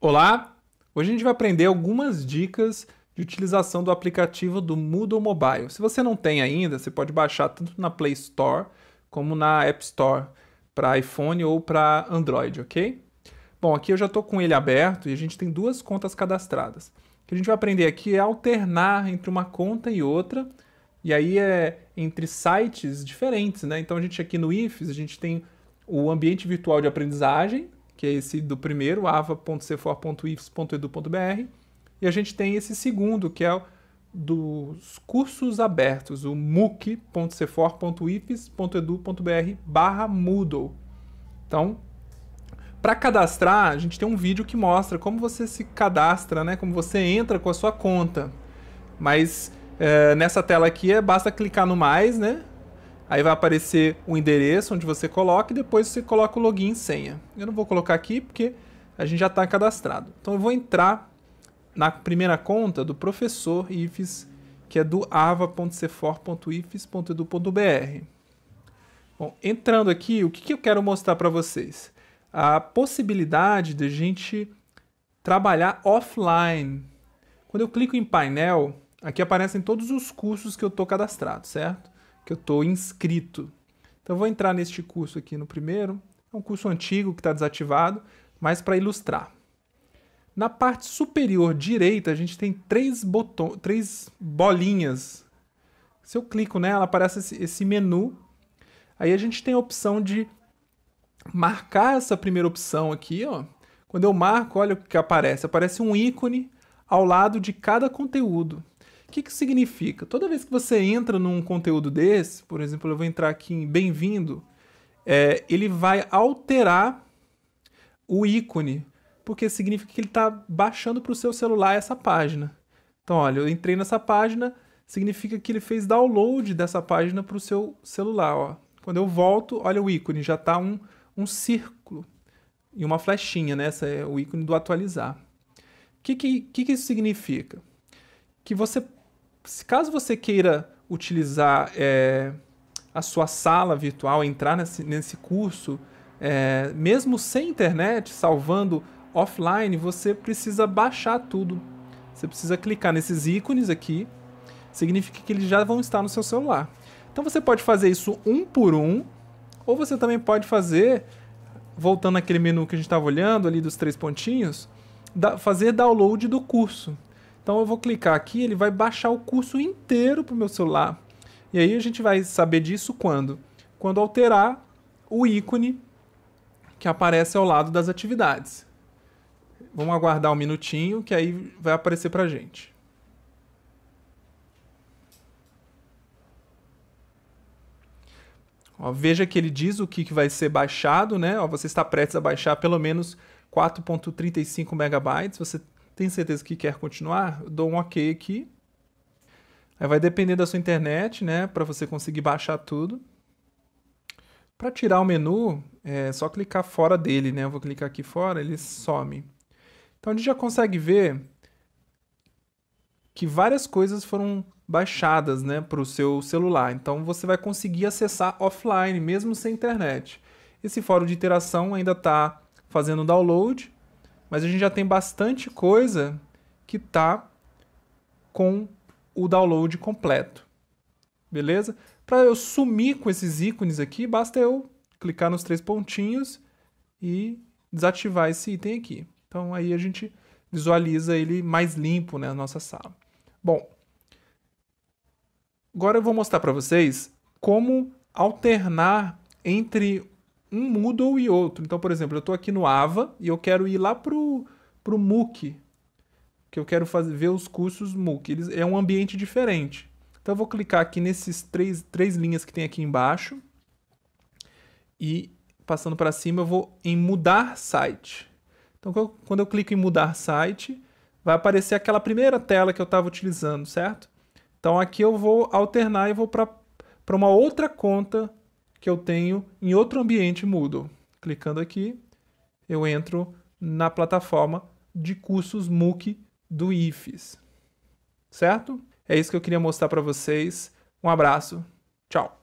Olá! Hoje a gente vai aprender algumas dicas de utilização do aplicativo do Moodle Mobile. Se você não tem ainda, você pode baixar tanto na Play Store como na App Store para iPhone ou para Android, ok? Bom, aqui eu já estou com ele aberto e a gente tem duas contas cadastradas que a gente vai aprender aqui é alternar entre uma conta e outra, e aí é entre sites diferentes, né? Então a gente aqui no IFES, a gente tem o ambiente virtual de aprendizagem, que é esse do primeiro, ava.cefor.ifes.edu.br, e a gente tem esse segundo, que é o dos cursos abertos, o muc.cefor.ifes.edu.br barra Moodle. Então, para cadastrar, a gente tem um vídeo que mostra como você se cadastra, né? Como você entra com a sua conta. Mas é, nessa tela aqui é basta clicar no mais, né? Aí vai aparecer o endereço onde você coloca e depois você coloca o login e senha. Eu não vou colocar aqui porque a gente já está cadastrado. Então eu vou entrar na primeira conta do professor IFES, que é do ava.cefor.ifes.edu.br. Bom, entrando aqui, o que, que eu quero mostrar para vocês? a possibilidade de a gente trabalhar offline. Quando eu clico em painel, aqui aparecem todos os cursos que eu estou cadastrado, certo? Que eu estou inscrito. Então eu vou entrar neste curso aqui no primeiro. É um curso antigo que está desativado, mas para ilustrar. Na parte superior direita, a gente tem três, botões, três bolinhas. Se eu clico nela, aparece esse, esse menu. Aí a gente tem a opção de marcar essa primeira opção aqui, ó, quando eu marco, olha o que aparece. Aparece um ícone ao lado de cada conteúdo. O que, que significa? Toda vez que você entra num conteúdo desse, por exemplo, eu vou entrar aqui em Bem-vindo, é, ele vai alterar o ícone, porque significa que ele está baixando para o seu celular essa página. Então, olha, eu entrei nessa página, significa que ele fez download dessa página para o seu celular. Ó. Quando eu volto, olha o ícone, já está um um círculo e uma flechinha, né? Essa é o ícone do atualizar. O que, que, que, isso significa? Que você, caso você queira utilizar é, a sua sala virtual, entrar nesse, nesse curso, é, mesmo sem internet, salvando offline, você precisa baixar tudo. Você precisa clicar nesses ícones aqui, significa que eles já vão estar no seu celular. Então você pode fazer isso um por um, ou você também pode fazer, voltando aquele menu que a gente estava olhando ali dos três pontinhos, da, fazer download do curso. Então eu vou clicar aqui, ele vai baixar o curso inteiro para o meu celular. E aí a gente vai saber disso quando? Quando alterar o ícone que aparece ao lado das atividades. Vamos aguardar um minutinho que aí vai aparecer para gente. Ó, veja que ele diz o que, que vai ser baixado, né? Ó, você está prestes a baixar pelo menos 4.35 megabytes. Você tem certeza que quer continuar? Eu dou um OK aqui. Aí vai depender da sua internet, né? Para você conseguir baixar tudo. Para tirar o menu, é só clicar fora dele, né? Eu vou clicar aqui fora, ele some. Então a gente já consegue ver que várias coisas foram baixadas né, para o seu celular. Então você vai conseguir acessar offline, mesmo sem internet. Esse fórum de interação ainda está fazendo download, mas a gente já tem bastante coisa que está com o download completo. Beleza? Para eu sumir com esses ícones aqui, basta eu clicar nos três pontinhos e desativar esse item aqui. Então aí a gente visualiza ele mais limpo na né, nossa sala. Bom, agora eu vou mostrar para vocês como alternar entre um Moodle e outro. Então, por exemplo, eu estou aqui no AVA e eu quero ir lá para o MOOC, que eu quero fazer, ver os cursos MOOC. Eles, é um ambiente diferente. Então, eu vou clicar aqui nesses três, três linhas que tem aqui embaixo e passando para cima eu vou em mudar site. Então, quando eu clico em mudar site, vai aparecer aquela primeira tela que eu estava utilizando, certo? Então aqui eu vou alternar e vou para uma outra conta que eu tenho em outro ambiente Moodle. Clicando aqui, eu entro na plataforma de cursos MOOC do IFES. Certo? É isso que eu queria mostrar para vocês. Um abraço. Tchau.